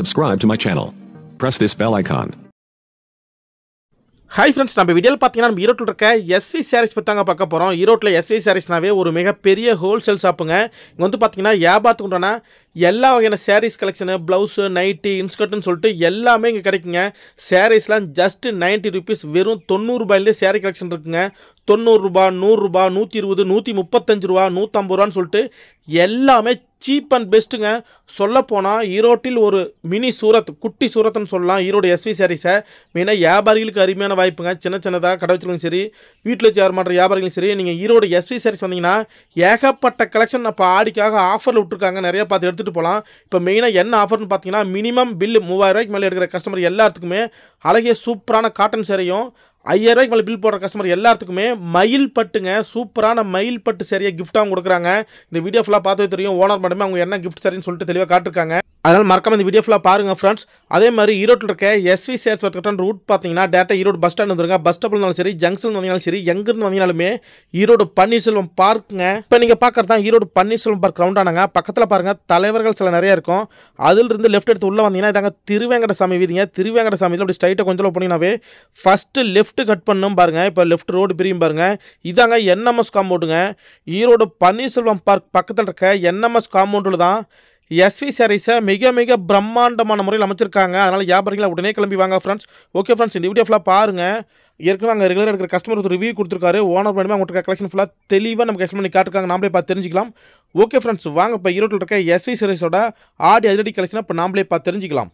subscribe to my channel. Press this bell icon. Hi friends நம்ம வீடியோவில் பார்த்தீங்கன்னா நம்ம ஈரோட்டில் இருக்க எஸ்வி சாரீஸ் பற்றி தாங்க பார்க்க போகிறோம் ஈரோட்டில் எஸ்வி சாரீஸ்னாவே ஒரு மிகப்பெரிய ஹோல்சேல் ஷாப்புங்க இங்கே வந்து பார்த்தீங்கன்னா வியாபாரத்துக்கு உண்டான எல்லா வகையான சாரீஸ் கலெக்ஷனு ப்ளவுஸு நைட்டி இன்ஸ்கர்ட்னு சொல்லிட்டு எல்லாமே இங்கே கிடைக்குங்க சாரீஸ்லாம் ஜஸ்ட்டு நைன்ட்டி ருபீஸ் வெறும் தொண்ணூறுபாயிலே சாரீ கலெக்ஷன் இருக்குங்க தொண்ணூறுரூபா நூறுரூபா நூற்றி இருபது நூற்றி முப்பத்தஞ்சு ரூபா நூற்றம்பது ரூபான்னு சொல்லிட்டு எல்லாமே சீப் அண்ட் பெஸ்ட்டுங்க சொல்லப்போனால் ஈரோட்டில் ஒரு மினி சூரத் குட்டி சூரத்னு சொல்லலாம் ஈரோடு எஸ்வி சாரீஸை மெயினாக வியாபாரிகளுக்கு அருமையான வாய்ப்புங்க சின்ன சின்னதாக கடை வச்சுருக்கும் சரி வீட்டில் வச்சு மாற்ற வியாபாரிகளும் சரி நீங்கள் ஈரோடு எஸ்வி சாரீஸ் வந்தீங்கன்னா ஏகப்பட்ட கலெக்ஷன் அப்போ ஆடிக்காக ஆஃபரில் விட்டுருக்காங்க நிறையா பார்த்து எடுத்து எடுத்துகிட்டு போகலாம் இப்போ மெயினாக என்ன ஆஃபர்னு பார்த்தீங்கன்னா மினிமம் பில்லு ரூபாய்க்கு மேலே எடுக்கிற கஸ்டமர் எல்லாத்துக்குமே அழகிய சூப்பரான காட்டன் சேரையும் ஐயாயிரூவாய்க்கு மேலே பில் போடுற கஸ்டமர் எல்லாத்துக்குமே மயில் பட்டுங்க சூப்பரான மயில் பட்டு சரியாக கிஃப்ட்டாகவும் கொடுக்குறாங்க இந்த வீடியோ ஃபுல்லாக பார்த்து தெரியும் ஓனர் மட்டுமே அவங்க என்ன கிஃப்ட் சரின்னு சொல்லிட்டு தெளிவாக காட்டிருக்காங்க அதனால் மறக்காம இந்த வீடியோ ஃபுல்லாக பாருங்கள் ஃப்ரெண்ட்ஸ் அதே மாதிரி ஈரோட்டில் இருக்க எஸ்வி சேர்ஸ் வரக்கட்டும் ரூட் பார்த்தீங்கன்னா டேட்டா ஈரோடு பஸ் ஸ்டாண்ட் வந்துருங்க பஸ் ஸ்டாப்பில் இருந்தாலும் சரி ஜங்ஷன் வந்தீங்கனாலும் சரி எங்கேருந்து வந்தீங்கனாலுமே ஈரோடு பன்னீர்செல்வம் பார்க்குங்க இப்போ நீங்கள் பார்க்கறது தான் ஈரோடு பன்னீர்செல்வம் பார்க் கிரவுண்டானாங்க பக்கத்தில் பாருங்கள் தலைவர்கள் சில நிறையா இருக்கும் அதிலிருந்து லெஃப்ட் எடுத்து உள்ளே வந்தீங்கன்னா இதாங்க திருவேங்கட சாமி வீதிங்க திருவேங்கட சாமியில் அப்படி ஸ்ட்ரைட்டாக கொஞ்சம் போனீங்கன்னாவே ஃபஸ்ட்டு லெஃப்ட் லெஃப்ட்டு கட் பண்ணும் பாருங்கள் இப்போ லெஃப்ட் ரோடு பிரியும் பாருங்கள் இதாங்க என்எம்எஸ் காம்பவுண்டுங்க ஈரோடு பன்னீர்செல்வம் பார்க் பக்கத்தில் இருக்க என்எம்எஸ் காம்பவுண்டில் தான் எஸ்வி சாரீஸை மிக மிக பிரம்மாண்டமான முறையில் அமைச்சிருக்காங்க அதனால் வியாபாரிகளை உடனே கிளம்பி வாங்க ஃப்ரெண்ட்ஸ் ஓகே ஃப்ரெண்ட்ஸ் இந்த வீடியோ ஃபுல்லாக பாருங்கள் ஏற்கனவே அங்கே ரெகுலராக இருக்கிற கஸ்டமர் ஒரு ரிவ்யூ கொடுத்துருக்காரு ஓனர் பண்ணி அவங்கள்ட்ட கலெக்ஷன் ஃபுல்லாக தெளிவாக நம்ம கஸ்டமர் பண்ணி காட்டுருக்காங்க நாமளே பார்த்து தெரிஞ்சிக்கலாம் ஓகே ஃப்ரெண்ட்ஸ் வாங்க இப்போ ஈரோட்டில் இருக்க எஸ்வி சரீஸோட ஆடி அதிரடி கலெக்ஷனை இப்போ நாமளே பார்த்து தெரிஞ்சிக்கலாம்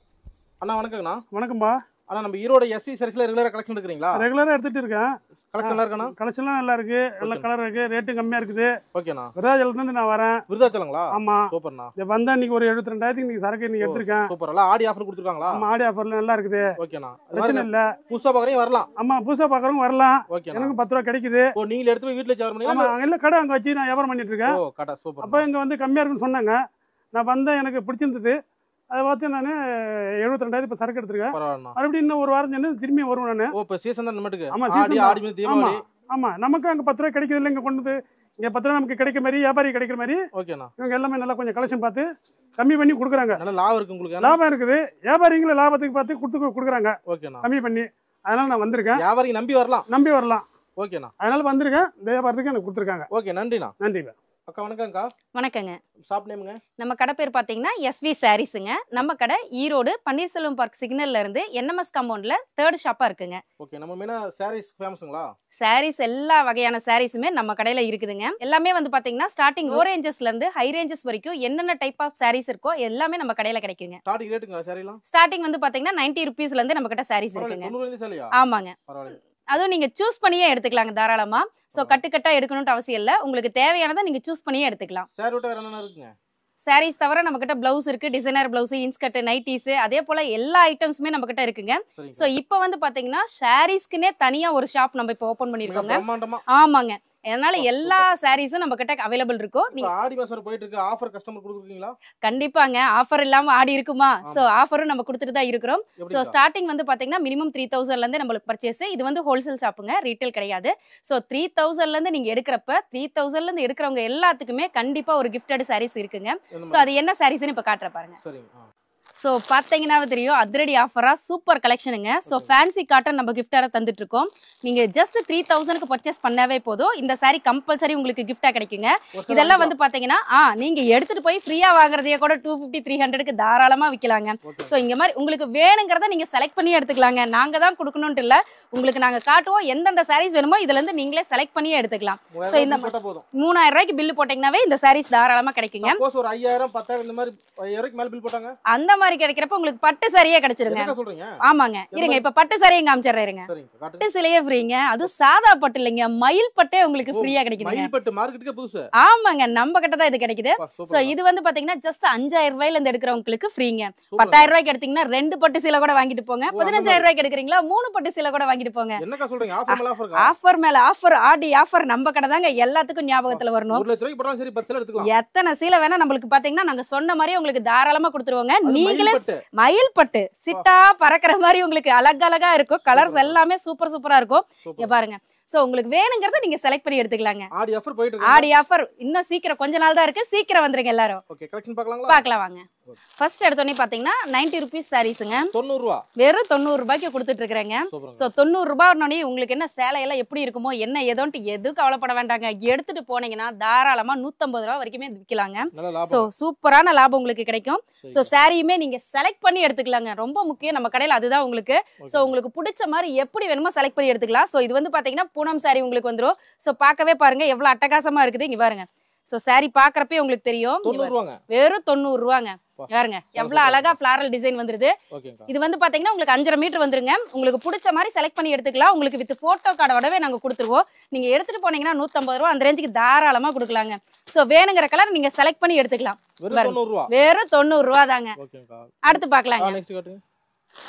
அண்ணா வணக்கங்கண்ணா வணக்கம்ப்பா ஆனால் நம்ம ஈரோட எஸ்சி சரிசில ரெகுலராக கலெக்ஷன் எடுக்கிறீங்களா ரெகுலராக எடுத்துகிட்டு இருக்கேன் கலெக்ஷன் இருக்கணும் கலெக்ஷன்லாம் நல்லா இருக்கு எல்லா கலர் இருக்கு ரேட்டும் கம்மியாக இருக்குது ஓகேண்ணா விருதாச்சலத்துலேருந்து நான் வரேன் விருதாச்சலங்களா ஆமா சூப்பர்ணா இப்போ வந்தா இன்னைக்கு ஒரு எழுபத்தி ரெண்டாயிரத்துக்கு இன்னைக்கு சரக்கு இன்னைக்கு எடுத்திருக்கேன் எல்லாம் ஆடி ஆஃபர் கொடுத்துருக்காங்களா ஆமா ஆடி ஆஃபர்ல நல்லா இருக்குது ஓகேண்ணா பிரச்சனை இல்லை புதுசாக பார்க்குறீங்க வரலாம் ஆமா புதுசாக பார்க்குறவங்க வரலாம் ஓகே எனக்கு பத்து ரூபா கிடைக்குது ஓ நீங்கள் எடுத்து போய் வீட்டில் சேர் பண்ணி ஆமாம் இல்லை கடை அங்கே வச்சு நான் வியாபாரம் பண்ணிட்டு இருக்கேன் கடை சூப்பர் அப்போ இங்கே வந்து கம்மியாக இருக்குன்னு சொன்னாங்க நான் வந்தேன் எனக்கு பிடிச்சிருந்தது அதை பார்த்து நான் எழுபத்தி ரெண்டாயிரம் இப்போ சரக்கு எடுத்திருக்கேன் மறுபடியும் இன்னும் ஒரு வாரம் சென்று திரும்பி வருவேன் நான் ஆமா இப்போ சீசன் தான் நம்மட்டுக்கு ஆமாம் நமக்கு அங்கே பத்து ரூபா கிடைக்கிறது இல்லை இங்கே கொண்டு வந்து இங்கே பத்து ரூபா நமக்கு கிடைக்கிற மாதிரி வியாபாரி கிடைக்கிற மாதிரி ஓகேண்ணா இவங்க எல்லாமே நல்லா கொஞ்சம் கலெக்ஷன் பார்த்து கம்மி பண்ணி கொடுக்குறாங்க நல்லா லாபம் இருக்கு உங்களுக்கு லாபம் இருக்குது வியாபாரிங்களை லாபத்துக்கு பார்த்து கொடுத்து கொடுக்குறாங்க ஓகேண்ணா கம்மி பண்ணி அதனால நான் வந்திருக்கேன் வியாபாரி நம்பி வரலாம் நம்பி வரலாம் ஓகேண்ணா அதனால வந்திருக்கேன் இந்த வியாபாரத்துக்கு எனக்கு கொடுத்துருக்காங்க ஓகே நன்றிண்ணா நன்றிண்ணா அக்கா வணக்கம்க்கா வணக்கங்க ஷாப் நேமுங்க நம்ம கடை பேர் பார்த்தீங்கன்னா எஸ்வி சாரீஸுங்க நம்ம கடை ஈரோடு பன்னீர்செல்வம் பார்க் சிக்னல்ல இருந்து என்எம்எஸ் கம்பவுண்ட்ல தேர்ட் ஷாப்பா இருக்குங்க ஓகே நம்ம மீனா சாரீஸ் ஃபேமஸுங்களா சாரீஸ் எல்லா வகையான சாரீஸுமே நம்ம கடையில் இருக்குதுங்க எல்லாமே வந்து பார்த்தீங்கன்னா ஸ்டார்டிங் ஓ ரேஞ்சஸ்லேருந்து ஹை ரேஞ்சஸ் வரைக்கும் என்னென்ன டைப் ஆஃப் சாரீஸ் இருக்கோ எல்லாமே நம்ம கடையில் கிடைக்குங்க ஸ்டார்டிங் ரேட்டுங்களா சாரீலாம் ஸ்டார்டிங் வந்து பாத்தீங்கன்னா நைன்டி ருபீஸ்ல நம்ம கிட்ட சாரீஸ் இருக்குங்க ஆமாங்க அதுவும் நீங்கள் சூஸ் பண்ணியே எடுத்துக்கலாங்க தாராளமாக ஸோ கட்டுக்கட்டாக எடுக்கணும்னு அவசியம் இல்லை உங்களுக்கு தேவையானதை நீங்கள் சூஸ் பண்ணியே எடுத்துக்கலாம் சாரீஸ் தவிர நம்ம கிட்ட பிளவுஸ் இருக்கு டிசைனர் பிளவுஸ் இன்ஸ்கர்ட் நைட்டிஸ் அதே போல எல்லா ஐட்டம்ஸுமே நம்ம கிட்ட இருக்குங்க சோ இப்போ வந்து பாத்தீங்கன்னா சாரீஸ்க்குன்னே தனியா ஒரு ஷாப் நம்ம இப்போ ஓபன் பண்ணிருக்கோங்க ஆமாங்க அதனால எல்லா சாரீஸும் நம்ம கிட்ட அவைலபிள் இருக்கும் நீங்க ஆடி மாசம் போயிட்டு இருக்கு ஆஃபர் கஸ்டமர் கொடுத்துருக்கீங்களா கண்டிப்பாங்க ஆஃபர் இல்லாம ஆடி இருக்குமா சோ ஆஃபரும் நம்ம கொடுத்துட்டு தான் இருக்கிறோம் சோ ஸ்டார்டிங் வந்து பாத்தீங்கன்னா மினிமம் த்ரீ தௌசண்ட்ல இருந்து நம்மளுக்கு பர்ச்சேஸ் இது வந்து ஹோல்சேல் ஷாப்புங்க ரீட்டைல் கிடையாது சோ த்ரீ தௌசண்ட்ல இருந்து நீங்க எடுக்கிறப்ப த்ரீ தௌசண்ட்ல இருந்து எடுக்கிறவங்க எல்லாத்துக்குமே கண்டிப்பா ஒரு கிஃப்டட் சாரீஸ் இருக்குங்க சோ அது என்ன சாரீஸ்னு இப்ப காட்டுற பாருங்க ஸோ பார்த்தீங்கன்னா தெரியும் அதிரடி ஆஃபராக சூப்பர் கலெக்ஷனுங்க ஸோ ஃபேன்சி காட்டன் நம்ம கிஃப்டாக தந்துட்டு இருக்கோம் நீங்கள் ஜஸ்ட் த்ரீ தௌசண்ட்க்கு பர்ச்சேஸ் பண்ணவே போதும் இந்த சாரீ கம்பல்சரி உங்களுக்கு கிஃப்டாக கிடைக்குங்க இதெல்லாம் வந்து பார்த்தீங்கன்னா ஆ நீங்கள் எடுத்துகிட்டு போய் ஃப்ரீயாக வாங்குறதையே கூட டூ ஃபிஃப்டி த்ரீ ஹண்ட்ரடுக்கு தாராளமாக விற்கலாங்க ஸோ இங்கே மாதிரி உங்களுக்கு வேணுங்கிறத நீங்கள் செலக்ட் பண்ணி எடுத்துக்கலாங்க நாங்கள் தான் கொடுக்கணுன்ட்டு இல்லை உங்களுக்கு நாங்க காட்டுவோம் எந்தெந்த சாரீஸ் வேணுமோ இதுல இருந்து நீங்களே செலக்ட் பண்ணியே எடுத்துக்கலாம் மூணாயிரம் ரூபாய்க்கு பில் போட்டீங்கன்னாவே இந்த சாரீஸ் தாராளமா கிடைக்குங்க ஒரு ஐயாயிரம் பத்தாயிரம் இந்த மாதிரி மேல பில் போட்டாங்க அந்த மாதிரி கிடைக்கிறப்ப உங்களுக்கு பட்டு சாரியே கிடைச்சிருங்க ஆமாங்க இருங்க இப்ப பட்டு சாரியை காமிச்சிடுறேங்க பட்டு சிலையே ஃப்ரீங்க அதுவும் சாதா பட்டு இல்லைங்க மயில் பட்டே உங்களுக்கு ஃப்ரீயா கிடைக்குது ஆமாங்க நம்ம கிட்ட தான் இது கிடைக்குது சோ இது வந்து பாத்தீங்கன்னா ஜஸ்ட் அஞ்சாயிரம் ரூபாயில இருந்து எடுக்கிறவங்களுக்கு ஃப்ரீங்க பத்தாயிரம் ரூபாய்க்கு எடுத்தீங்கன்னா ரெண்டு பட்டு சிலை கூட வாங்கிட்டு போங்க பதினஞ்சாயிரம் ரூபாய்க்கு எடுக்கிறீங்களா மூணு பட்டு சிலை கூட வாங்கி வாங்கிட்டு போங்க ஆஃபர் மேல ஆஃபர் ஆடி ஆஃபர் நம்ம கடை தாங்க எல்லாத்துக்கும் ஞாபகத்துல வரணும் எத்தனை சீலை வேணா நம்மளுக்கு பாத்தீங்கன்னா நாங்க சொன்ன மாதிரி உங்களுக்கு தாராளமா கொடுத்துருவோங்க நீங்களே மயில் பட்டு சிட்டா பறக்கிற மாதிரி உங்களுக்கு அழகழகா இருக்கும் கலர்ஸ் எல்லாமே சூப்பர் சூப்பரா இருக்கும் பாருங்க சோ உங்களுக்கு வேணுங்கிறத நீங்க செலக்ட் பண்ணி எடுத்துக்கலாங்க ஆடி ஆஃபர் போயிட்டு ஆடி ஆஃபர் இன்னும் சீக்கிரம் கொஞ்ச நாள் தான் இருக்கு சீக்கிரம் வந்துருங்க எல்லாரும் பார்க்கலாம் வாங்க ஃபர்ஸ்ட் எடுத்தோடனே பாத்தீங்கன்னா நைன்டி ருபீஸ் சாரீஸுங்க ரூபா வெறும் தொண்ணூறு ரூபாய்க்கு கொடுத்துட்டு இருக்கிறேங்க ஸோ தொண்ணூறு ரூபாய்னோடனே உங்களுக்கு என்ன சேலையெல்லாம் எப்படி இருக்குமோ என்ன ஏதோன்ட்டு எது கவலைப்பட வேண்டாங்க எடுத்துட்டு போனீங்கன்னா தாராளமா நூத்தம்பது ரூபா வரைக்குமே விற்கலாங்க ஸோ சூப்பரான லாபம் உங்களுக்கு கிடைக்கும் ஸோ சாரியுமே நீங்க செலக்ட் பண்ணி எடுத்துக்கலாங்க ரொம்ப முக்கியம் நம்ம கடையில் அதுதான் உங்களுக்கு ஸோ உங்களுக்கு பிடிச்ச மாதிரி எப்படி வேணுமோ செலக்ட் பண்ணி எடுத்துக்கலாம் ஸோ இது வந்து பாத்தீங்கன்னா பூனம் சாரி உங்களுக்கு வந்துடும் ஸோ பார்க்கவே பாருங்க எவ்வளோ அட்டகாசமா இருக்குது இங்க பாருங்க ஸோ சாரி பார்க்குறப்பே உங்களுக்கு தெரியும் வெறும் தொண்ணூறு ரூபாங்க பாருங்க எவ்வளவு அழகா ஃபிளாரல் டிசைன் வந்துருது இது வந்து பாத்தீங்கன்னா உங்களுக்கு அஞ்சரை மீட்டர் வந்துருங்க உங்களுக்கு பிடிச்ச மாதிரி செலக்ட் பண்ணி எடுத்துக்கலாம் உங்களுக்கு வித் போட்டோ கார்டோடவே நாங்க கொடுத்துருவோம் நீங்க எடுத்துட்டு போனீங்கன்னா நூத்தம்பது ரூபா அந்த ரேஞ்சுக்கு தாராளமா கொடுக்கலாங்க சோ வேணுங்கிற கலர் நீங்க செலக்ட் பண்ணி எடுத்துக்கலாம் வெறும் தொண்ணூறு ரூபா தாங்க அடுத்து பாக்கலாங்க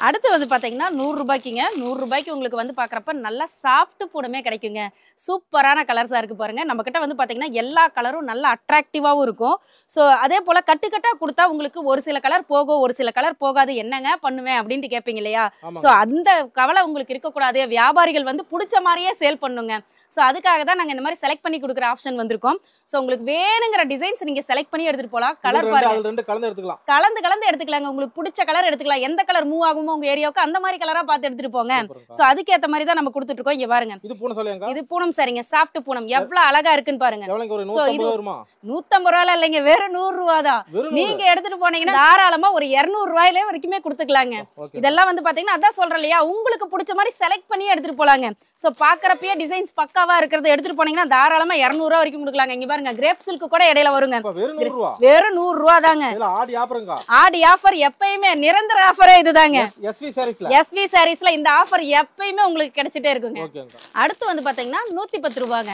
அடுத்து வந்து பார்த்தீங்கன்னா நூறுரூபாய்க்குங்க நூறுரூபாய்க்கு உங்களுக்கு வந்து பார்க்குறப்ப நல்லா சாஃப்ட் பூனமே கிடைக்குங்க சூப்பரான கலர்ஸாக இருக்குது பாருங்கள் நம்மக்கிட்ட வந்து பார்த்தீங்கன்னா எல்லா கலரும் நல்லா அட்ராக்டிவாகவும் இருக்கும் ஸோ அதே போல் கட்டுக்கட்டாக கொடுத்தா உங்களுக்கு ஒரு சில கலர் போகும் ஒரு சில கலர் போகாது என்னங்க பண்ணுவேன் அப்படின்ட்டு கேட்பீங்க இல்லையா ஸோ அந்த கவலை உங்களுக்கு இருக்கக்கூடாது வியாபாரிகள் வந்து பிடிச்ச மாதிரியே சேல் பண்ணுங்க ஸோ அதுக்காக தான் நாங்கள் இந்த மாதிரி செலக்ட் பண்ணி கொடுக்குற ஆப்ஷன் வந்திருக்கோம் ஸோ உங்களுக்கு வேணுங்கிற டிசைன்ஸ் நீங்கள் செலக்ட் பண்ணி எடுத்துகிட்டு போகலாம் கலர் பாருங்கள் ரெண்டு கலந்து எடுத்துக்கலாம் கலந்து கலந்து எடுத்துக்கலாங்க உங்களுக்கு பிடிச்ச கலர் எடுத்துக்கலாம் எந்த கலர் மூவ் ஆகுமோ உங்கள் ஏரியாவுக்கு அந்த மாதிரி கலராக பார்த்து எடுத்துட்டு போங்க ஸோ அதுக்கேற்ற மாதிரி தான் நம்ம கொடுத்துட்டு இங்கே பாருங்க இது பூனம் சொல்லுங்க இது பூனம் சரிங்க சாஃப்ட் பூனம் எவ்வளோ அழகா இருக்குன்னு பாருங்க ஸோ இது நூற்றம்பது ரூபாயில இல்லைங்க வெறும் நூறு ரூபா தான் நீங்க எடுத்துட்டு போனீங்கன்னா தாராளமா ஒரு இரநூறு ரூபாயில வரைக்குமே கொடுத்துக்கலாங்க இதெல்லாம் வந்து பாத்தீங்கன்னா அதான் சொல்றேன் இல்லையா உங்களுக்கு பிடிச்ச மாதிரி செலக்ட் பண்ணி எடுத்துட்டு போலாங்க ஸோ பாக்குறப்பயே டிசைன்ஸ் பக்கா பக்காவா இருக்கிறது எடுத்துட்டு போனீங்கன்னா தாராளமா இருநூறு ரூபா வரைக்கும் கொடுக்கலாங்க இங்க பாருங்க கிரேப் சில்க்கு கூட இடையில வருங்க வெறும் நூறு ரூபா தாங்க ஆடி ஆஃபர் எப்பயுமே நிரந்தர ஆஃபரே இதுதாங்க எஸ்வி சாரீஸ்ல இந்த ஆஃபர் எப்பயுமே உங்களுக்கு கிடைச்சிட்டே இருக்குங்க அடுத்து வந்து பாத்தீங்கன்னா நூத்தி பத்து ரூபாங்க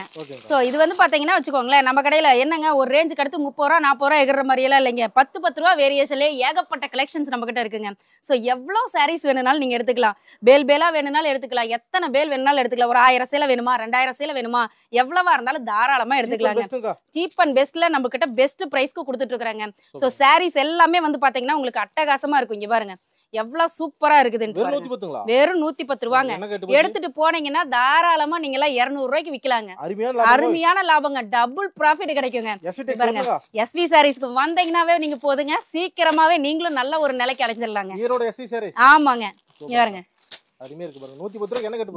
சோ இது வந்து பாத்தீங்கன்னா வச்சுக்கோங்களேன் நம்ம கடையில என்னங்க ஒரு ரேஞ்சுக்கு அடுத்து முப்பது ரூபா நாற்பது ரூபா எகிற மாதிரி எல்லாம் இல்லைங்க பத்து பத்து ரூபா வேரியேஷன்ல ஏகப்பட்ட கலெக்ஷன்ஸ் நம்ம கிட்ட இருக்குங்க சோ எவ்வளவு சாரீஸ் வேணும்னாலும் நீங்க எடுத்துக்கலாம் பேல் பேலா வேணும்னாலும் எடுத்துக்கலாம் எத்தனை பேல் வேணும்னாலும் எடுத்துக்கலாம் ஒரு ஆயிரம் சேலை வேணுமா ரெண்டாயிரம் கடைசியில வேணுமா எவ்வளவா இருந்தாலும் தாராளமா எடுத்துக்கலாங்க சீப் அண்ட் பெஸ்ட்ல நம்ம கிட்ட பெஸ்ட் பிரைஸ்க்கு கொடுத்துட்டு இருக்காங்க சோ சாரீஸ் எல்லாமே வந்து பாத்தீங்கன்னா உங்களுக்கு அட்டகாசமா இருக்கும் இங்க பாருங்க எவ்வளவு சூப்பரா இருக்குதுன்னு வெறும் நூத்தி பத்து ரூபாங்க எடுத்துட்டு போனீங்கன்னா தாராளமா நீங்க எல்லாம் இருநூறு ரூபாய்க்கு விக்கலாங்க அருமையான லாபங்க டபுள் ப்ராஃபிட் கிடைக்குங்க பாருங்க எஸ்வி சாரீஸ்க்கு வந்தீங்கன்னாவே நீங்க போதுங்க சீக்கிரமாவே நீங்களும் நல்ல ஒரு நிலைக்கு அடைஞ்சிடலாங்க ஆமாங்க பாருங்க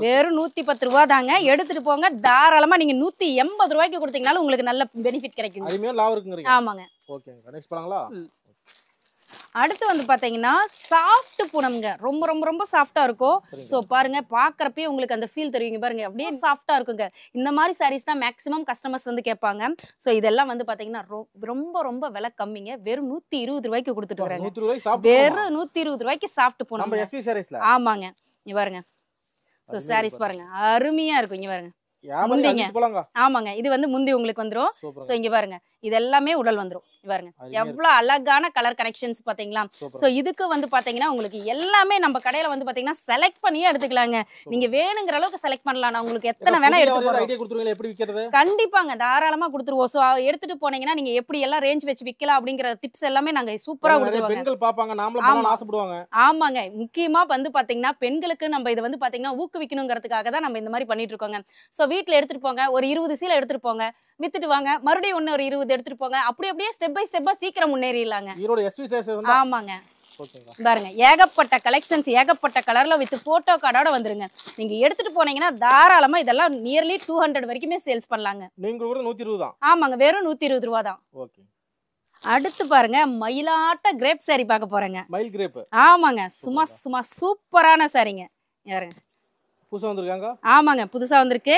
வெறும் நூத்தி பத்து ரூபா தாங்க எடுத்துட்டு போங்க தாராளமா நீங்க நூத்தி எண்பது ரூபாய்க்கு கொடுத்தீங்கனாலும் உங்களுக்கு நல்ல பெனிஃபிட் கிடைக்கும் ஆமாங்க அடுத்து வந்து பார்த்தீங்கன்னா சாஃப்ட் பூனம்ங்க ரொம்ப ரொம்ப ரொம்ப சாஃப்டாக இருக்கும் ஸோ பாருங்க பார்க்குறப்பே உங்களுக்கு அந்த ஃபீல் தெரியுங்க பாருங்க அப்படியே சாஃப்டாக இருக்குங்க இந்த மாதிரி சாரீஸ் தான் மேக்ஸிமம் கஸ்டமர்ஸ் வந்து கேட்பாங்க ஸோ இதெல்லாம் வந்து பார்த்தீங்கன்னா ரொம்ப ரொம்ப விலை கம்மிங்க வெறும் நூற்றி இருபது ரூபாய்க்கு கொடுத்துட்டு வராங்க வெறும் நூற்றி இருபது ரூபாய்க்கு சாஃப்ட் பூனம் ஆமாங்க இங்க பாருங்க ஸோ சாரீஸ் பாருங்க அருமையாக இருக்கும் இங்க பாருங்க முந்திங்க ஆமாங்க இது வந்து முந்தி உங்களுக்கு வந்துடும் ஸோ இங்கே பாருங்க இது எல்லாமே உடல் வந்துடும் பாருங்க எவ்வளவு அழகான கலர் கனெக்ஷன்ஸ் பாத்தீங்களா ஸோ இதுக்கு வந்து பாத்தீங்கன்னா உங்களுக்கு எல்லாமே நம்ம கடையில வந்து பாத்தீங்கன்னா செலக்ட் பண்ணியே எடுத்துக்கலாங்க நீங்க வேணுங்கிற அளவுக்கு செலக்ட் பண்ணலாம் நான் உங்களுக்கு எத்தனை வேணா எடுத்து கண்டிப்பாங்க தாராளமா கொடுத்துருவோம் சோ எடுத்துட்டு போனீங்கன்னா நீங்க எப்படி எல்லாம் ரேஞ்ச் வச்சு விக்கலாம் அப்படிங்கிற டிப்ஸ் எல்லாமே நாங்க சூப்பரா கொடுத்துருவாங்க ஆமாங்க முக்கியமா வந்து பாத்தீங்கன்னா பெண்களுக்கு நம்ம இது வந்து பாத்தீங்கன்னா ஊக்குவிக்கணுங்கிறதுக்காக தான் நம்ம இந்த மாதிரி பண்ணிட்டு இருக்கோங்க ஸோ வீட்டில் எடுத்துகிட்டு போங்க ஒரு இருபது சீலை எடுத்துகிட்டு போங்க வித்துட்டு வாங்க மறுபடியும் ஒன்று ஒரு இருபது எடுத்துகிட்டு போங்க அப்படி அப்படியே ஸ்டெப் பை ஸ்டெப்பாக சீக்கிரம் முன்னேறிடலாங்க ஆமாங்க பாருங்க ஏகப்பட்ட கலெக்ஷன்ஸ் ஏகப்பட்ட கலர்ல வித் போட்டோ கார்டோட வந்துருங்க நீங்க எடுத்துட்டு போனீங்கன்னா தாராளமா இதெல்லாம் நியர்லி டூ ஹண்ட்ரட் வரைக்குமே சேல்ஸ் பண்ணலாங்க நீங்க நூத்தி இருபது தான் ஆமாங்க வெறும் நூத்தி இருபது ரூபா தான் அடுத்து பாருங்க மயிலாட்ட கிரேப் சாரி பார்க்க போறேங்க மயில் கிரேப் ஆமாங்க சும்மா சும்மா சூப்பரான சாரிங்க யாருங்க புதுசா வந்திருக்காங்க ஆமாங்க புதுசா வந்திருக்கு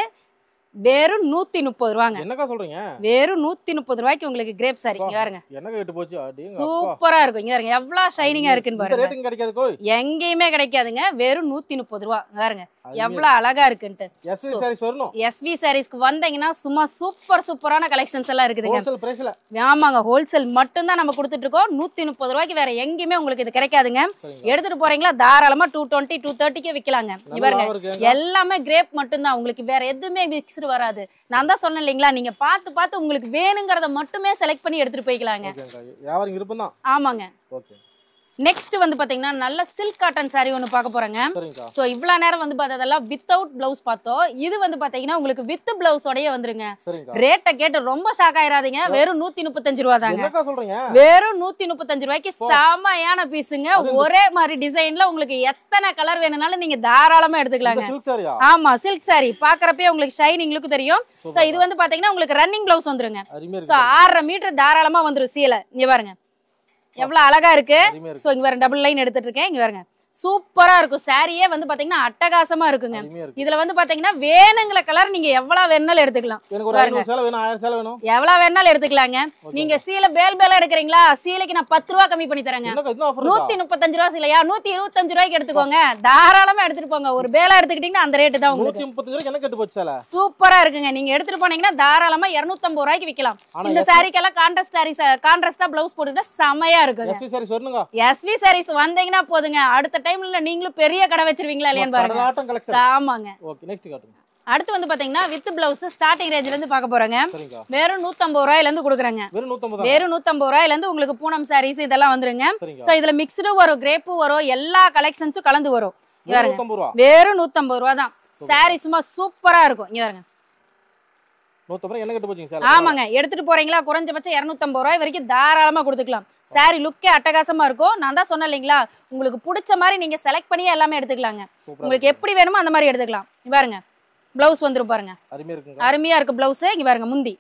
வெறும் நூத்தி முப்பது ரூபாங்க என்னக்கா சொல்றீங்க வெறும் நூத்தி முப்பது ரூபாய்க்கு உங்களுக்கு கிரேப் சாரி இங்க பாருங்க கேட்டு போச்சு சூப்பரா இருக்கும் இங்க பாருங்க எவ்வளவு ஷைனிங்கா இருக்குன்னு பாருங்க கிடைக்காது எங்கேயுமே கிடைக்காதுங்க வெறும் நூத்தி முப்பது ரூபா பாருங்க எவ்வளவு அழகா இருக்குன்ட்டு எஸ்வி வி வரணும் எஸ்வி சாரீஸ்க்கு வந்தீங்கன்னா சும்மா சூப்பர் சூப்பரான கலெக்ஷன்ஸ் எல்லாம் இருக்குதுங்க ஆமாங்க ஹோல்சேல் மட்டும் தான் நம்ம கொடுத்துட்டு இருக்கோம் நூத்தி முப்பது ரூபாய்க்கு வேற எங்கேயுமே உங்களுக்கு இது கிடைக்காதுங்க எடுத்துட்டு போறீங்களா தாராளமா டூ டுவெண்ட்டி டூ தேர்ட்டிக்கே விற்கலாங்க இவருங்க எல்லாமே கிரேப் மட்டும் தான் உங்களுக்கு வேற எதுவுமே மிக்ஸ் ஆன்சர் வராது நான் தான் சொன்னேன் இல்லைங்களா நீங்க பார்த்து பார்த்து உங்களுக்கு வேணுங்கிறத மட்டுமே செலக்ட் பண்ணி எடுத்துட்டு போய்க்கலாங்க ஆமாங்க ஓகே நெக்ஸ்ட் வந்து பாத்தீங்கன்னா நல்ல சில்க் காட்டன் சாரி ஒன்று பார்க்க போறேங்க ஸோ இவ்வளோ நேரம் வந்து பார்த்ததெல்லாம் வித்தவுட் பிளவுஸ் பார்த்தோம் இது வந்து பாத்தீங்கன்னா உங்களுக்கு வித் உடைய வந்துருங்க ரேட்டை கேட்டு ரொம்ப ஷாக் ஆயிராதீங்க வெறும் நூத்தி முப்பத்தஞ்சு ரூபா தாங்க வெறும் நூத்தி முப்பத்தஞ்சு ரூபாய்க்கு செமையான பீஸுங்க ஒரே மாதிரி டிசைன்ல உங்களுக்கு எத்தனை கலர் வேணும்னாலும் நீங்க தாராளமா எடுத்துக்கலாங்க ஆமா சில்க் சாரி பாக்குறப்பே உங்களுக்கு ஷைனிங் லுக் தெரியும் ஸோ இது வந்து பாத்தீங்கன்னா உங்களுக்கு ரன்னிங் பிளவுஸ் வந்துருங்க ஸோ ஆறரை மீட்டர் தாராளமா வந்துடும் சீலை இங்க பாருங்க எவ்வளவு அழகா இருக்கு சோ இங்க வேற டபுள் லைன் எடுத்துட்டு இருக்கேன் இங்க வருங்க சூப்பரா இருக்கும் சாரியே வந்து பாத்தீங்கன்னா அட்டகாசமா இருக்குங்க இதுல வந்து பாத்தீங்கன்னா வேணுங்கிற கலர் நீங்க எவ்வளவு வேணாலும் எடுத்துக்கலாம் எவ்வளவு வேணாலும் எடுத்துக்கலாங்க நீங்க சீல பேல் பேல எடுக்கிறீங்களா சீலைக்கு நான் பத்து ரூபா கம்மி பண்ணி தரேங்க நூத்தி முப்பத்தஞ்சு ரூபா சீலையா நூத்தி இருபத்தஞ்சு ரூபாய்க்கு எடுத்துக்கோங்க தாராளமா எடுத்துட்டு போங்க ஒரு பேலா எடுத்துக்கிட்டீங்கன்னா அந்த ரேட்டு தான் உங்களுக்கு சூப்பரா இருக்குங்க நீங்க எடுத்துட்டு போனீங்கன்னா தாராளமா இருநூத்தி ஐம்பது ரூபாய்க்கு விக்கலாம் இந்த சாரிக்கெல்லாம் கான்ட்ரஸ்ட் சாரி கான்ட்ரஸ்டா பிளவுஸ் போட்டுக்கிட்டா செமையா இருக்குங்க எஸ்வி சாரீஸ் வந்தீங்கன்னா போதுங்க அடுத்த டைம்ல நீங்களும் பெரிய கடை வச்சிருவீங்களா இல்லையான்னு பாருங்க ஆமாங்க அடுத்து வந்து பாத்தீங்கன்னா வித் பிளவுஸ் ஸ்டார்டிங் ரேஞ்சில இருந்து பாக்க போறங்க வெறும் நூத்தம்பது ரூபாயில இருந்து குடுக்குறங்க வெறும் நூத்தம்பது ரூபாயில இருந்து உங்களுக்கு பூனம் சாரீஸ் இதெல்லாம் வந்துருங்க சோ இதுல மிக்சடும் வரும் கிரேப்பும் வரும் எல்லா கலெக்ஷன்ஸும் கலந்து வரும் வெறும் நூத்தம்பது ரூபா தான் சாரி சும்மா சூப்பரா இருக்கும் இங்க வருங்க ஆமாங்க எடுத்துட்டு போறீங்களா குறைஞ்சபட்சம் இரநூத்தம்பது ரூபாய் வரைக்கும் தாராளமா கொடுத்துக்கலாம் சாரி லுக்கே அட்டகாசமா இருக்கும் நான் தான் சொன்னேன் இல்லைங்களா உங்களுக்கு பிடிச்ச மாதிரி நீங்க செலக்ட் பண்ணியே எல்லாமே எடுத்துக்கலாங்க உங்களுக்கு எப்படி வேணுமோ அந்த மாதிரி எடுத்துக்கலாம் பாருங்க பிளவுஸ் வந்துரும் பாருங்க அருமையா இருக்கு பிளவுஸ் இங்க பாருங்க முந்தி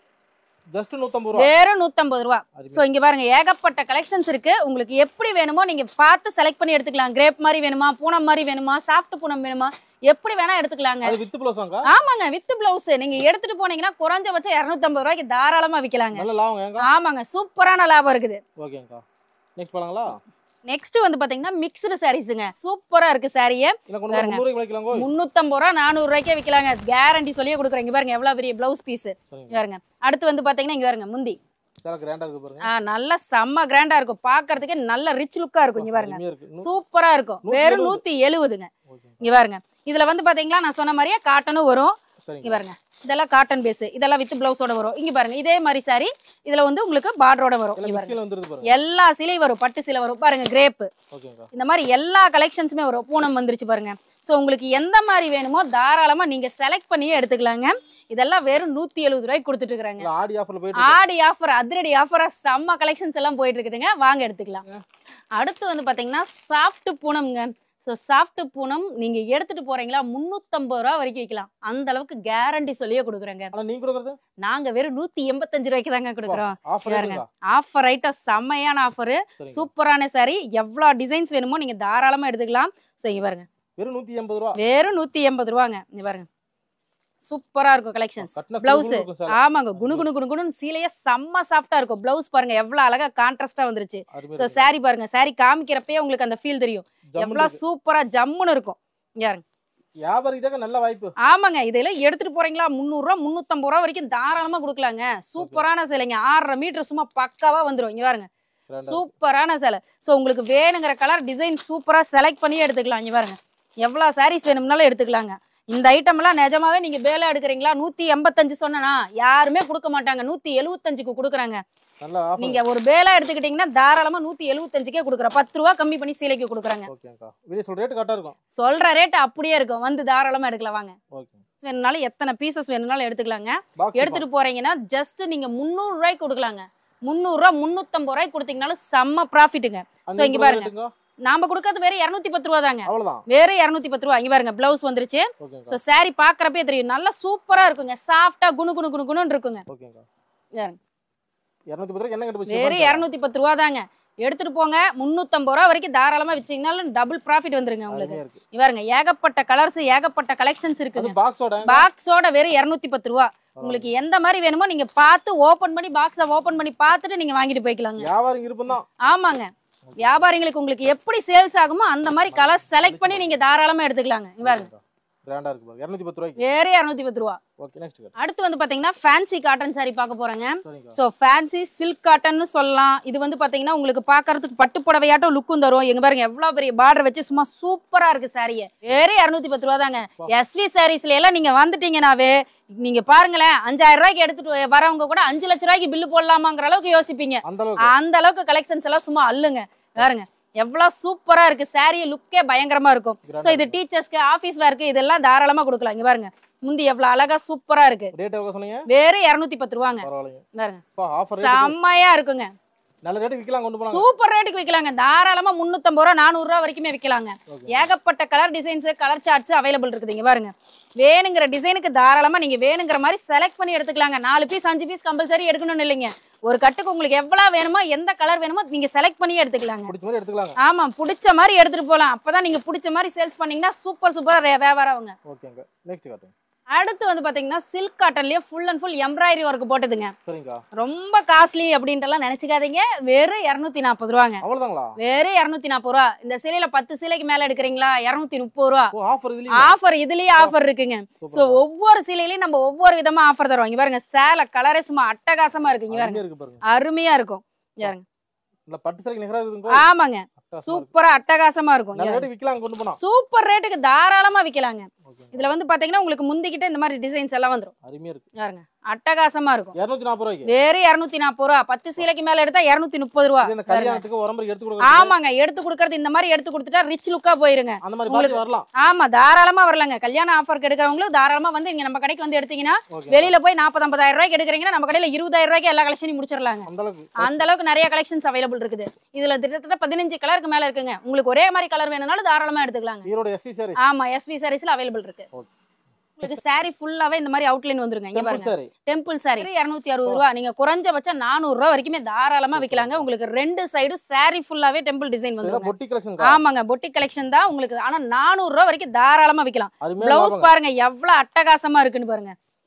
ரூபா ஸோ பாருங்க ஏகப்பட்ட கலெக்ஷன்ஸ் இருக்கு உங்களுக்கு எப்படி வேணுமோ பார்த்து செலக்ட் பண்ணி எடுத்துக்கலாம் கிரேப் மாதிரி வேணுமா மாதிரி வேணுமா பூனம் வேணுமா எப்படி எடுத்துக்கலாங்க ஆமாங்க போனீங்கன்னா ரூபாய்க்கு தாராளமா விற்கலாங்க ஆமாங்க சூப்பரான லாபம் இருக்குது நெக்ஸ்ட் வந்து பாத்தீங்கன்னா மிக்சடு சாரீஸுங்க சூப்பரா இருக்கு சாரிய முன்னூத்தம்பது ரூபா நானூறு ரூபாய்க்கே விற்கலாங்க கேரண்டி சொல்லியே கொடுக்குறேன் இங்க பாருங்க எவ்வளவு பெரிய பிளவுஸ் பீஸ் பாருங்க அடுத்து வந்து பாத்தீங்கன்னா இங்க பாருங்க முந்தி நல்லா செம்ம கிராண்டா இருக்கும் பாக்குறதுக்கு நல்ல ரிச் லுக்கா இருக்கும் இங்க பாருங்க சூப்பரா இருக்கும் வெறும் நூத்தி எழுபதுங்க இங்க பாருங்க இதுல வந்து பாத்தீங்களா நான் சொன்ன மாதிரியே காட்டனும் வரும் இங்க பாருங்க இதெல்லாம் காட்டன் பேஸ் இதெல்லாம் வித் பிளவுஸோட வரும் இங்க பாருங்க இதே மாதிரி சாரி இதுல வந்து உங்களுக்கு பார்டரோட வரும் எல்லா சிலை வரும் பட்டு சிலை வரும் பாருங்க கிரேப் இந்த மாதிரி எல்லா கலெக்ஷன்ஸுமே வரும் பூனம் வந்துருச்சு பாருங்க ஸோ உங்களுக்கு எந்த மாதிரி வேணுமோ தாராளமா நீங்க செலக்ட் பண்ணியே எடுத்துக்கலாங்க இதெல்லாம் வெறும் நூத்தி எழுபது ரூபாய்க்கு கொடுத்துட்டு இருக்காங்க ஆடி ஆஃபர் ஆடி ஆஃபர் அதிரடி ஆஃபரா செம்ம கலெக்ஷன்ஸ் எல்லாம் போயிட்டு இருக்குதுங்க வாங்க எடுத்துக்கலாம் அடுத்து வந்து பாத்தீங்கன்னா சாஃப்ட் பூனம்ங்க ஸோ சாஃப்ட் பூனம் நீங்க எடுத்துட்டு போறீங்களா முந்நூத்தம்பது ரூபா வரைக்கும் விற்கலாம் அந்த அளவுக்கு கேரண்டி சொல்லியே கொடுக்குறாங்க நாங்க வெறும் நூத்தி எண்பத்தஞ்சு ரூபாய்க்கு தாங்க கொடுக்குறோம் ஆஃபர் ஐட்டம் செம்மையான ஆஃபர் சூப்பரான சாரி எவ்வளோ டிசைன்ஸ் வேணுமோ நீங்க தாராளமா எடுத்துக்கலாம் சரி பாருங்க வெறும் நூத்தி எண்பது ரூபா வெறும் நூத்தி எண்பது ரூபாங்க இங்க பாருங்க சூப்பரா இருக்கும் கலெக்ஷன்ஸ் பிளவுஸ் ஆமாங்க குணு குணு குணு குணு சீலையே செம்ம சாஃப்டா இருக்கும் பிளவுஸ் பாருங்க எவ்வளவு அழகா கான்ட்ராஸ்டா வந்துருச்சு ஸோ சாரி பாருங்க சாரி காமிக்கிறப்பயே உங்களுக்கு அந்த ஃபீல் தெரியும் எவ்வளவு சூப்பரா ஜம்முன்னு இருக்கும் யாருங்க வியாபாரிக்கு எடுத்துட்டு போறீங்களா ரூபா வரைக்கும் தாராளமா சூப்பரான சிலைங்க ஆறரை மீட்டர் சும்மா பக்காவா இங்க பாருங்க சூப்பரான உங்களுக்கு வேணுங்கிற கலர் டிசைன் செலக்ட் எடுத்துக்கலாம் பாருங்க சாரீஸ் வேணும்னாலும் எடுத்துக்கலாங்க இந்த நிஜமாவே நீங்க வேலை யாருமே மாட்டாங்க நீங்க ஒரு பேலா எடுத்துக்கிட்டீங்கன்னா தாராளமா நூத்தி எழுபத்தஞ்சுக்கே கொடுக்குற பத்து ரூபா கம்மி பண்ணி சீலைக்கு குடுக்கறாங்க சொல்ற ரேட் அப்படியே இருக்கும் வந்து தாராளமா எடுக்கலாம் வாங்க வேணும்னாலும் எத்தனை பீசஸ் வேணும்னாலும் எடுத்துக்கலாங்க எடுத்துட்டு போறீங்கன்னா ஜஸ்ட் நீங்க முந்நூறு ரூபாய்க்கு கொடுக்கலாங்க ரூபா முந்நூற்றம்பது ரூபாய்க்கு கொடுத்தீங்கனாலும் செம்ம ப்ராஃபிட்டுங்க ஸோ இங்க பாருங்க நாம கொடுக்கறது வேற இருநூத்தி பத்து ரூபா தாங்க வேற இருநூத்தி பத்து ரூபா இங்க பாருங்க பிளவுஸ் வந்துருச்சு சோ சாரி பாக்குறப்பே தெரியும் நல்லா சூப்பரா இருக்குங்க சாஃப்டா குணு குணு குணு குணு இருக்குங்க வெறும் இரநூத்தி பத்து ரூபா தாங்க எடுத்துட்டு போங்க முந்நூற்றம்பது ரூபா வரைக்கும் தாராளமாக டபுள் ப்ராஃபிட் உங்களுக்கு ஏகப்பட்ட கலர்ஸ் ஏகப்பட்ட கலெக்ஷன்ஸ் இருக்குது பாக்ஸோட வெறும் இரநூத்தி பத்து ரூபா உங்களுக்கு எந்த மாதிரி வேணுமோ பார்த்து பண்ணி பாக்ஸை பண்ணி பார்த்துட்டு வாங்கிட்டு போய்க்கலாங்க ஆமாங்க வியாபாரிகளுக்கு உங்களுக்கு எப்படி சேல்ஸ் ஆகுமோ அந்த மாதிரி கலர் செலக்ட் பண்ணி நீங்க தாராளமா எடுத்துக்கலாங்க கிராண்டா இருக்கு பாருங்க 210 ரூபாய்க்கு வேற 210 ரூபாய் ஓகே நெக்ஸ்ட் அடுத்து வந்து பாத்தீங்கன்னா ஃபேன்சி காட்டன் சாரி பார்க்க போறேங்க சோ ஃபேன்சி சில்க் காட்டன்னு சொல்லலாம் இது வந்து பாத்தீங்கன்னா உங்களுக்கு பாக்குறதுக்கு பட்டு புடவையாட்டம் லுக்கும் தரும் எங்க பாருங்க எவ்வளவு பெரிய பார்டர் வச்சு சும்மா சூப்பரா இருக்கு சாரிய வேற 210 ரூபாய் தாங்க எஸ்வி சாரீஸ்ல எல்லாம் நீங்க வந்துட்டீங்கனாவே நீங்க பாருங்களேன் அஞ்சாயிரம் ரூபாய்க்கு எடுத்துட்டு வரவங்க கூட அஞ்சு லட்ச ரூபாய்க்கு பில்லு போடலாமாங்கற அளவுக்கு யோசிப்பீங்க அந்த அளவுக்கு கலெக்ஷன்ஸ் எல்லாம் சும்மா அல்லுங்க பாருங்க எவ்வளவு சூப்பரா இருக்கு சாரியை லுக்கே பயங்கரமா இருக்கும் சோ இது டீச்சர்ஸ்க்கு ஆபீஸ் வேர்க்கு இதெல்லாம் தாராளமா கொடுக்கலாம் இங்க பாருங்க முந்தி எவ்வளவு அழகா சூப்பரா இருக்கு வேற இருநூத்தி பத்து ரூபாங்க பாருங்க செம்மையா இருக்குங்க சூப்பர் ரேட்டுக்கு ரூபா ஏகப்பட்ட கலர் கலர் அவைலபிள் இருக்குதுங்க பாருங்க வேணுங்கிற டிசைனுக்கு வேணுங்கிற மாதிரி செலக்ட் பண்ணி எடுத்துக்கலாங்க நாலு பீஸ் அஞ்சு பீஸ் கம்பல்சரி இல்லைங்க ஒரு கட்டுக்கு உங்களுக்கு வேணுமோ எந்த கலர் வேணுமோ செலக்ட் எடுத்துக்கலாங்க பிடிச்ச மாதிரி பிடிச்ச மாதிரி சேல்ஸ் பண்ணீங்கன்னா சூப்பர் வியாபாரம் ஆகுங்க அடுத்து வந்து பாத்தீங்கன்னா சில்க் காட்டன்லயே full and full embroidery work போட்டதுங்க ரொம்ப காஸ்ட்லி அப்படின்ட்டுலாம் நினைச்சுக்காதீங்க வெறும் இருநூத்தி நாற்பது ரூபாங்க வெறும் இருநூத்தி நாற்பது ரூபா இந்த சிலையில பத்து சிலைக்கு மேல எடுக்கிறீங்களா இருநூத்தி முப்பது ரூபா ஆஃபர் இதுலயே ஆஃபர் இருக்குங்க சோ ஒவ்வொரு சிலையிலயும் நம்ம ஒவ்வொரு விதமா ஆஃபர் தருவாங்க பாருங்க சேலை கலரே சும்மா அட்டகாசமா இருக்குங்க பாருங்க அருமையா இருக்கும் பாருங்க ஆமாங்க சூப்பரா அட்டகாசமா இருக்கும் சூப்பர் ரேட்டுக்கு தாராளமா விக்கலாங்க இதுல வந்து பாத்தீங்கன்னா உங்களுக்கு முந்திக்கிட்ட இந்த மாதிரி டிசைன்ஸ் எல்லாம் வந்துரும் அட்டகாசமா இருக்கும் வேற இருநூத்தி நாற்பது ரூபா பத்து சீலைக்கு மேல எடுத்தா இருநூத்தி முப்பது ரூபா ஆமாங்க எடுத்து குடுக்கறது இந்த மாதிரி எடுத்து குடுத்துட்டா ரிச் லுக்கா போயிருங்க ஆமா தாராளமா வரலாங்க கல்யாண ஆஃபர் எடுக்கிறவங்களுக்கு தாராளமா வந்து இங்க நம்ம கடைக்கு வந்து எடுத்தீங்கன்னா வெளியில போய் நாற்பது ஐம்பதாயிரம் ரூபாய்க்கு எடுக்கிறீங்கன்னா நம்ம கடையில இருபதாயிரம் ரூபாய்க்கு எல்லா கலெக்ஷனையும் முடிச்சிடலாங்க அந்த அளவுக்கு நிறைய கலெக்ஷன்ஸ் அவைலபிள் இருக்குது இதுல திட்டத்தட்ட பதினஞ்சு கலர் ரூபாய்க்கு மேல இருக்குங்க உங்களுக்கு ஒரே மாதிரி கலர் வேணும்னாலும் தாராளமா எடுத்துக்கலாங்க ஆமா எஸ்வி சாரீஸ்ல அவைலபிள் இருக்கு உங்களுக்கு சாரி ஃபுல்லாவே இந்த மாதிரி அவுட்லைன் வந்துருங்க பாருங்க டெம்பிள் இருநூத்தி அறுபது ரூபா நீங்க நானூறு ரூபா வரைக்குமே தாராளமா விற்கலாங்க உங்களுக்கு ரெண்டு சைடும் ஃபுல்லாவே டெம்பிள் டிசைன் ஆமாங்க கலெக்ஷன் தான் உங்களுக்கு ஆனா நானூறு ரூபா வரைக்கும் தாராளமா பிளவுஸ் பாருங்க எவ்வளவு அட்டகாசமா இருக்குன்னு பாருங்க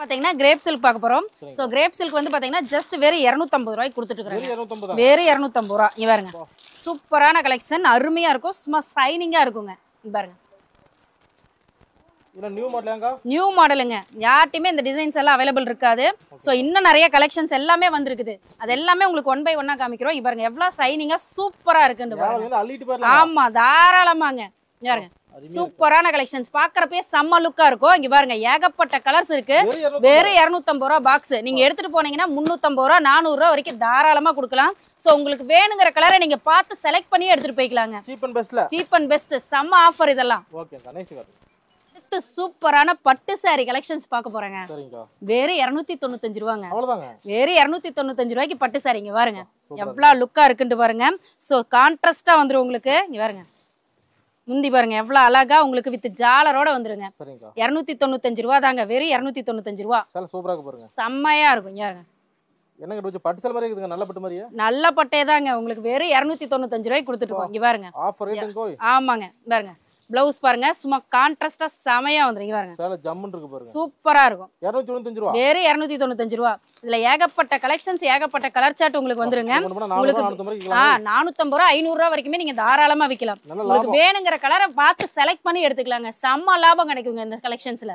பார்த்தீங்கன்னா கிரேப் சில்க் பார்க்க போகிறோம் ஸோ கிரேப் சில்க் வந்து பார்த்தீங்கன்னா ஜஸ்ட் வெறும் இரநூத்தம்பது ரூபாய்க்கு கொடுத்துட்டு வெறும் இரநூத்தம்பது ரூபா இங்கே பாருங்க சூப்பரான கலெக்ஷன் அருமையாக இருக்கும் சும்மா சைனிங்காக இருக்குங்க பாருங்க நியூ மாடலுங்க யார்ட்டையுமே இந்த டிசைன்ஸ் எல்லாம் அவைலபிள் இருக்காது ஸோ இன்னும் நிறைய கலெக்ஷன்ஸ் எல்லாமே வந்துருக்குது அது எல்லாமே உங்களுக்கு ஒன் பை ஒன்னா காமிக்கிறோம் பாருங்க எவ்வளோ சைனிங்காக சூப்பராக இருக்குன்னு பாருங்க ஆமாம் தாராளமாங்க பாருங்க சூப்பரான கலெக்ஷன்ஸ் பாக்குறப்பே செம்ம லுக்கா இருக்கும் இங்க பாருங்க ஏகப்பட்ட கலர்ஸ் இருக்கு வெறும் இருநூத்தம்பது ரூபா பாக்ஸ் நீங்க எடுத்துட்டு போனீங்கன்னா முன்னூத்தம்பது ரூபா நானூறு ரூபா வரைக்கும் தாராளமா கொடுக்கலாம் சோ உங்களுக்கு வேணுங்கிற கலரை நீங்க பார்த்து செலக்ட் பண்ணி எடுத்துட்டு போய்க்கலாங்க சீப் அண்ட் பெஸ்ட்ல பெஸ்ட் செம்ம ஆஃபர் இதெல்லாம் அடுத்து சூப்பரான பட்டு சாரி கலெக்ஷன்ஸ் பார்க்க போறேங்க வெறும் இருநூத்தி தொண்ணூத்தஞ்சு ரூபாங்க வெறும் இருநூத்தி தொண்ணூத்தஞ்சு ரூபாய்க்கு பட்டு சாரிங்க பாருங்க எவ்வளவு லுக்கா இருக்குன்ட்டு பாருங்க சோ கான்ட்ராஸ்டா வந்துரும் உங்களுக்கு இங்க பாருங்க முந்தி பாருங்க எவ்வளவு அழகா உங்களுக்கு வித் ஜாலரோட வந்துருங்க இரநூத்தி தொண்ணூத்தஞ்சு ரூபா தாங்க வெறும் இரநூத்தி தொண்ணூத்தஞ்சு ரூபா செம்மையா இருக்கும் யாருங்க நல்ல பட்டு பட்டே தாங்க உங்களுக்கு வெறும் இரநூத்தி தொண்ணூத்தஞ்சு ரூபாய் கொடுத்துட்டு இங்க பாருங்க ஆமாங்க பாருங்க பிளவுஸ் பாருங்க சும்மா கான்ட்ராஸ்டா செமையா வந்துருக்கு பாருங்க சூப்பரா இருக்கும் வேறு இருநூத்தி தொண்ணூத்தஞ்சு ரூபா இதுல ஏகப்பட்ட கலெக்ஷன்ஸ் ஏகப்பட்ட கலர் சாட் உங்களுக்கு வந்துருங்க உங்களுக்கு ஆ ஐம்பது ரூபா ஐநூறு ரூபா வரைக்குமே நீங்க தாராளமா விக்கலாம் உங்களுக்கு வேணுங்கிற கலரை பார்த்து செலக்ட் பண்ணி எடுத்துக்கலாங்க செம்ம லாபம் கிடைக்குங்க இந்த கலெக்ஷன்ஸ்ல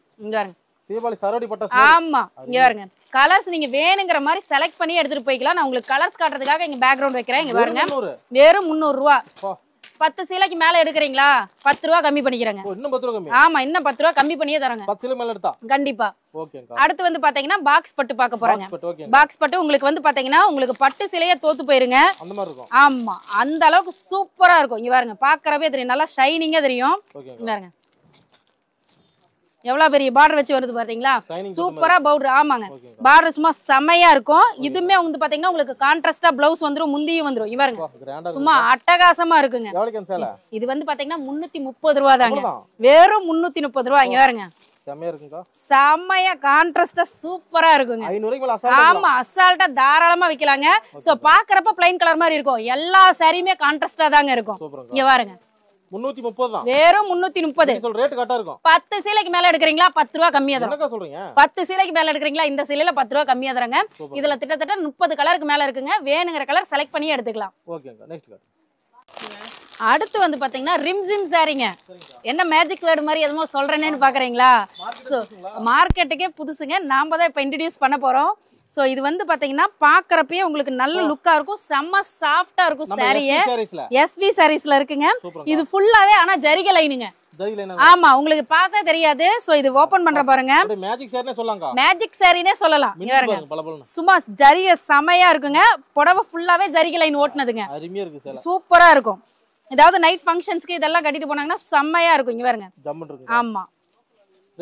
இங்க பாருங்க தீபாவளி சரோடி பட்டாசு ஆமா இங்க பாருங்க கலர்ஸ் நீங்க வேணுங்கிற மாதிரி செலக்ட் பண்ணி எடுத்துட்டு போய்க்கலாம் நான் உங்களுக்கு கலர்ஸ் காட்டுறதுக்காக இங்க பேக்ரவுண்ட் வைக்கிறேன் இங்க பாருங்க வெறும் முந்நூறு ரூபா பத்து சீலைக்கு மேல எடுக்கிறீங்களா பத்து ரூபா கம்மி பண்ணிக்கிறேங்க இன்னும் பத்து ரூபா கம்மி ஆமா இன்னும் பத்து ரூபா கம்மி பண்ணியே தரங்க பத்து சீலை மேல எடுத்தா கண்டிப்பா அடுத்து வந்து பாத்தீங்கன்னா பாக்ஸ் பட்டு பார்க்க போறாங்க பாக்ஸ் பட்டு உங்களுக்கு வந்து பாத்தீங்கன்னா உங்களுக்கு பட்டு சிலைய தோத்து போயிருங்க ஆமா அந்த அளவுக்கு சூப்பரா இருக்கும் இங்க பாருங்க பாக்குறவே தெரியும் நல்லா ஷைனிங்கா தெரியும் பாருங்க எவ்வளவு பெரிய பார்டர் வச்சு வருது பாத்தீங்களா சூப்பரா பவுடர் ஆமாங்க பார்டர் சும்மா செமையா இருக்கும் இதுமே வந்து பாத்தீங்கன்னா உங்களுக்கு கான்ட்ராஸ்டா பிளவுஸ் வந்துரும் முந்தியும் வந்துரும் இவருங்க சும்மா அட்டகாசமா இருக்குங்க இது வந்து பாத்தீங்கன்னா முன்னூத்தி முப்பது ரூபா தாங்க வெறும் முன்னூத்தி முப்பது ரூபா இங்க பாருங்க செம்மையா சூப்பரா இருக்குங்க ஆமா அசால்ட்டா தாராளமா வைக்கலாங்க சோ பாக்குறப்ப கலர் மாதிரி இருக்கும் எல்லா சாரியுமே கான்ட்ராஸ்டா தாங்க இருக்கும் இங்க பாருங்க முன்னூத்தி முப்பது முப்பது பத்து சீலைக்கு மேல எடுக்கிறீங்களா பத்து ரூபா கம்மியா தரும் பத்து சீலைக்கு மேல எடுக்கிறீங்களா இந்த சீலையில பத்து ரூபா கம்மியா தரங்க இதுல கிட்டத்தட்ட முப்பது கலருக்கு மேல இருக்குங்க வேணுங்கிற கலர் செலக்ட் பண்ணி எடுத்துக்கலாம் அடுத்து வந்து பார்த்தீங்கன்னா ஜிம் சாரிங்க என்ன மேஜிக் வேர்டு மாதிரி எதுவும் சொல்கிறேன்னு பார்க்குறீங்களா ஸோ மார்க்கெட்டுக்கே புதுசுங்க நாம் தான் இப்போ இன்ட்ரடியூஸ் பண்ண போகிறோம் ஸோ இது வந்து பார்த்தீங்கன்னா பார்க்குறப்பயே உங்களுக்கு நல்ல லுக்காக இருக்கும் செம்ம சாஃப்டாக இருக்கும் சாரியே எஸ்வி சாரீஸில் இருக்குங்க இது ஃபுல்லாகவே ஆனால் ஜரிகை லைனுங்க ஆமா உங்களுக்கு பார்த்தா தெரியாது சோ இது ஓபன் பண்ற பாருங்க மேஜிக் சாரினே சொல்லலாம் மேஜிக் சாரினே சொல்லலாம் பாருங்க சும்மா ஜரிய சமையா இருக்குங்க புடவை ஃபுல்லாவே ஜரிகை லைன் சார் சூப்பரா இருக்கும் ஏதாவது நைட் ஃபங்க்ஷன்ஸ்க்கு இதெல்லாம் கட்டிட்டு போனாங்கன்னா செம்மையா இருக்கும் இங்க பாருங்க ஆமா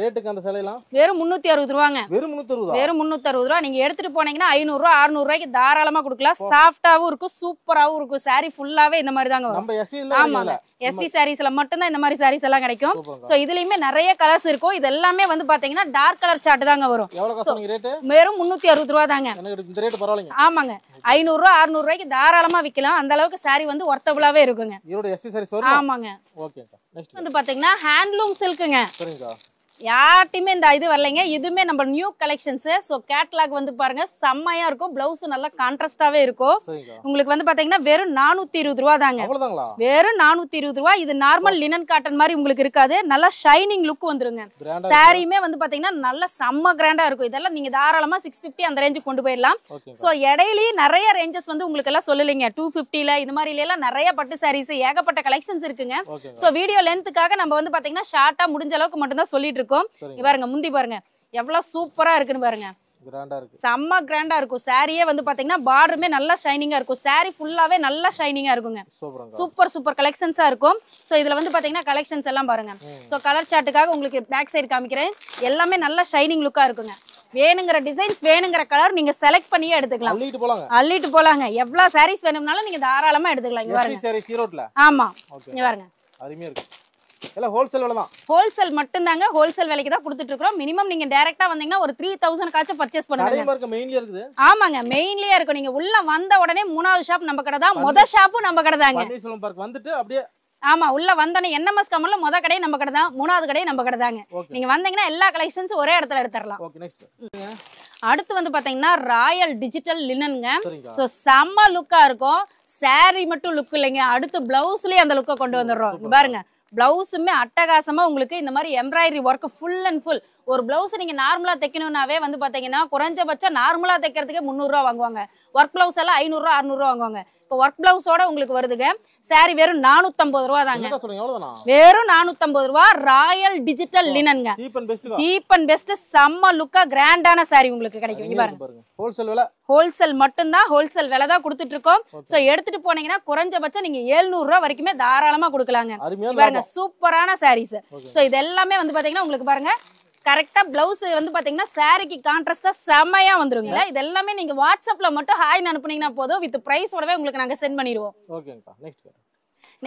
ரேட்டுக்கு அந்த சிலையெல்லாம் வெறும் முந்நூற்றி அறுபது ரூபாங்க வெறும் முந்நூற்றி அறுபது வெறும் முந்நூற்றி அறுபது ரூபா நீங்கள் எடுத்துகிட்டு போனீங்கன்னா ஐநூறுரூவா ரூபாய்க்கு தாராளமாக கொடுக்கலாம் சாஃப்டாகவும் இருக்கும் சூப்பராகவும் இருக்கும் சாரி ஃபுல்லாகவே இந்த மாதிரி தாங்க வரும் ஆமாங்க எஸ்பி சாரீஸில் மட்டும்தான் இந்த மாதிரி சாரீஸ் எல்லாம் கிடைக்கும் ஸோ இதுலேயுமே நிறைய கலர்ஸ் இருக்கும் இது எல்லாமே வந்து பார்த்தீங்கன்னா டார்க் கலர் சார்ட் தாங்க வரும் வெறும் முந்நூற்றி அறுபது ரூபா தாங்க ஆமாங்க ஐநூறுரூவா அறுநூறுவாய்க்கு தாராளமாக விற்கலாம் அந்த அளவுக்கு சாரி வந்து ஒர்த்தபுளாகவே இருக்குங்க ஆமாங்க வந்து பார்த்தீங்கன்னா ஹேண்ட்லூம் சில்க்குங்க யார்ட்டையுமே இந்த இது வரலைங்க இதுவுமே நம்ம நியூ கலெக்ஷன்ஸு ஸோ கேட்லாக் வந்து பாருங்க செம்மையா இருக்கும் பிளவுஸ் நல்லா கான்ட்ராஸ்டாவே இருக்கும் உங்களுக்கு வந்து பாத்தீங்கன்னா வெறும் நானூத்தி இருபது ரூபா தாங்க வெறும் நானூத்தி இருபது ரூபா இது நார்மல் லினன் காட்டன் மாதிரி உங்களுக்கு இருக்காது நல்லா ஷைனிங் லுக் வந்துருங்க சாரியுமே வந்து பாத்தீங்கன்னா நல்லா செம்ம கிராண்டா இருக்கும் இதெல்லாம் நீங்க தாராளமா சிக்ஸ் பிப்டி அந்த ரேஞ்சுக்கு கொண்டு போயிடலாம் ஸோ இடையிலேயே நிறைய ரேஞ்சஸ் வந்து உங்களுக்கு எல்லாம் சொல்லலைங்க டூ பிப்டில இது மாதிரி எல்லாம் நிறைய பட்டு சாரீஸ் ஏகப்பட்ட கலெக்ஷன்ஸ் இருக்குங்க ஸோ வீடியோ லென்த்துக்காக நம்ம வந்து பாத்தீங்கன்னா ஷார்ட்டா முடிஞ்ச அளவுக்கு மட்டும் தான் சொல்லிட்டு இருக்கும் பாருங்க முந்தி பாருங்க எவ்வளவு சூப்பரா இருக்குன்னு பாருங்க செம்ம கிராண்டா இருக்கும் சாரியே வந்து பாத்தீங்கன்னா பார்டருமே நல்லா ஷைனிங்கா இருக்கும் சாரி ஃபுல்லாவே நல்லா ஷைனிங்கா இருக்குங்க சூப்பர் சூப்பர் கலெக்ஷன்ஸா இருக்கும் சோ இதுல வந்து பாத்தீங்கன்னா கலெக்ஷன்ஸ் எல்லாம் பாருங்க சோ கலர் சார்ட்டுக்காக உங்களுக்கு பேக் சைடு காமிக்கிறேன் எல்லாமே நல்லா ஷைனிங் லுக்கா இருக்குங்க வேணுங்கிற டிசைன்ஸ் வேணுங்கிற கலர் நீங்க செலக்ட் பண்ணியே எடுத்துக்கலாம் அள்ளிட்டு போலாங்க அள்ளிட்டு போலாங்க எவ்வளவு சாரீஸ் வேணும்னாலும் நீங்க தாராளமா எடுத்துக்கலாம் இங்க பாருங்க ஆமா இங்க பாருங்க அருமையா இருக்கு எல்லாம் ஹோல்சேல் விலை தான் ஹோல்சேல் மட்டும் ஹோல்சேல் விலைக்கு தான் கொடுத்துட்டு இருக்கோம் மினிமம் நீங்க டைரக்டா வந்தீங்கன்னா ஒரு த்ரீ தௌசண்ட் காச்சும் பர்ச்சேஸ் பண்ணுறாங்க இருக்கு இருக்குது ஆமாங்க மெயின்லயே இருக்கும் நீங்க உள்ள வந்த உடனே மூணாவது ஷாப் நம்ம கடை தான் முத ஷாப்பும் நம்ம கடை தாங்க பார்க் வந்துட்டு அப்படியே ஆமா உள்ள வந்தோடனே என்எம்எஸ் கமல்ல முத கடையும் நம்ம கடை தான் மூணாவது கடையும் நம்ம கடை தாங்க நீங்க வந்தீங்கன்னா எல்லா கலெக்ஷன்ஸும் ஒரே இடத்துல எடுத்துடலாம் அடுத்து வந்து பாத்தீங்கன்னா ராயல் டிஜிட்டல் லினன்ங்க சோ செம்ம லுக்கா இருக்கும் சாரி மட்டும் லுக் இல்லைங்க அடுத்து பிளவுஸ்லயே அந்த லுக்கை கொண்டு வந்துடுறோம் பாருங்க பிளவுஸுமே அட்டகாசமா உங்களுக்கு இந்த மாதிரி embroidery work full and full ஒரு பிளவுஸ் நீங்க நார்மலா தைக்கணும்னாவே வந்து பாத்தீங்கன்னா குறைஞ்சபட்சம் நார்மலா தைக்கிறதுக்கு முந்நூறுரூவா வாங்குவாங்க ஒர்க் பிளவுஸ் எல்லாம் ஐநூறுரூவா அறுநூறுவா வாங்குவாங்க இப்போ ஒர்க் பிளவுஸோட உங்களுக்கு வருதுங்க சாரி வெறும் நானூத்தம்பது ரூபா தாங்க வெறும் நானூத்தம்பது ரூபா ராயல் டிஜிட்டல் லினன்ங்க சீப் அண்ட் பெஸ்ட் செம்ம லுக்கா கிராண்டான சாரி உங்களுக்கு கிடைக்கும் பாருங்க ஹோல்சேல் விலை ஹோல்சேல் மட்டும்தான் ஹோல்சேல் விலை தான் கொடுத்துட்டு இருக்கோம் ஸோ எடுத்துட்டு போனீங்கன்னா குறைஞ்சபட்சம் நீங்க எழுநூறு ரூபா வரைக்குமே தாராளமா கொடுக்கலாங்க பாருங்க சூப்பரான சாரீஸ் ஸோ இது எல்லாமே வந்து பாத்தீங்கன்னா உங்களுக்கு பாருங்க கரெக்டாக ப்ளவுஸ் வந்து பார்த்தீங்கன்னா சாரிக்கு கான்ட்ராஸ்டா செமையா வந்துருங்க இது எல்லாமே நீங்கள் வாட்ஸ்அப்பில் மட்டும் ஹாய் அனுப்புனீங்கன்னா போதும் வித் உடவே உங்களுக்கு நாங்கள் சென்ட் பண்ணிடுவோம் ஓகேங்கப்பா நெக்ஸ்ட்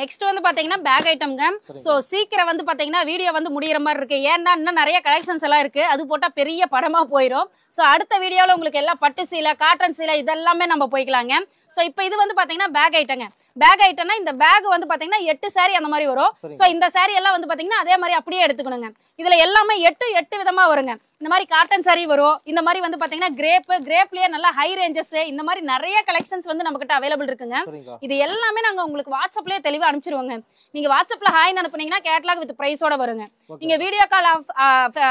நெக்ஸ்ட் வந்து பாத்தீங்கன்னா பேக் ஐட்டம்ங்க ஸோ சீக்கிரம் வந்து பாத்தீங்கன்னா வீடியோ வந்து முடியற மாதிரி இருக்கு ஏன்னா இன்னும் நிறைய கலெக்ஷன்ஸ் எல்லாம் இருக்கு அது போட்டா பெரிய படமா போயிடும் ஸோ அடுத்த வீடியோவில் உங்களுக்கு எல்லாம் பட்டு சீலை காட்டன் சீலை இதெல்லாமே நம்ம போய்க்கலாங்க ஸோ இப்போ இது வந்து பாத்தீங்கன்னா பேக் ஐட்டங்க பேக் ஐட்டம்னா இந்த பேக் வந்து பாத்தீங்கன்னா எட்டு சாரி அந்த மாதிரி வரும் ஸோ இந்த சாரி எல்லாம் வந்து பாத்தீங்கன்னா அதே மாதிரி அப்படியே எடுத்துக்கணுங்க இதுல எல்லாமே எட்டு எட்டு விதமா வருங்க இந்த மாதிரி காட்டன் சாரி வரும் இந்த மாதிரி வந்து பாத்தீங்கன்னா கிரேப் கிரேப்லயே நல்லா ஹை ரேஞ்சஸ் இந்த மாதிரி நிறைய கலெக்ஷன்ஸ் வந்து நம்ம கிட்ட அவைலபிள் இருக்குங்க இது எல்லாமே நாங்க உங்களுக்கு வாட்ஸ்அப்லயே தெளிவா லைவ் அனுப்பிச்சிருவாங்க நீங்க வாட்ஸ்அப்ல ஹாய் அனுப்புனீங்கன்னா கேட்லாக் வித் பிரைஸோட வருங்க நீங்க வீடியோ கால்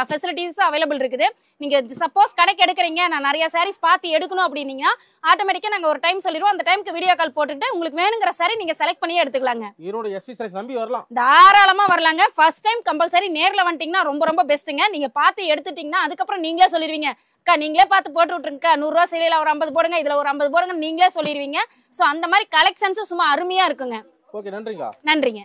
ஃபெசிலிட்டிஸ் அவைலபிள் இருக்குது நீங்க சப்போஸ் கடைக்கு எடுக்கிறீங்க நான் நிறைய சாரீஸ் பார்த்து எடுக்கணும் அப்படின்னீங்க ஆட்டோமேட்டிக்கா நாங்க ஒரு டைம் சொல்லிடுவோம் அந்த டைமுக்கு வீடியோ கால் போட்டுட்டு உங்களுக்கு வேணுங்கிற சாரி நீங்க செலக்ட் பண்ணி எடுத்துக்கலாங்க நம்பி வரலாம் தாராளமா வரலாங்க ஃபர்ஸ்ட் டைம் கம்பல்சரி நேர்ல வந்துட்டீங்கன்னா ரொம்ப ரொம்ப பெஸ்ட்டுங்க நீங்க பார்த்து எடுத்துட்டீங்கன்னா அதுக்கப்புறம் நீங்களே சொல்லிடுவீங்க அக்கா நீங்களே பார்த்து போட்டு விட்டுருங்கக்கா நூறுரூவா சிலையில் ஒரு ஐம்பது போடுங்க இதில் ஒரு ஐம்பது போடுங்க நீங்களே சொல்லிடுவீங்க ஸோ அந்த மாதிரி கலெக்ஷன்ஸும் சும்மா அருமையாக இருக்குங்க ஓகே நன்றிங்க நன்றிங்க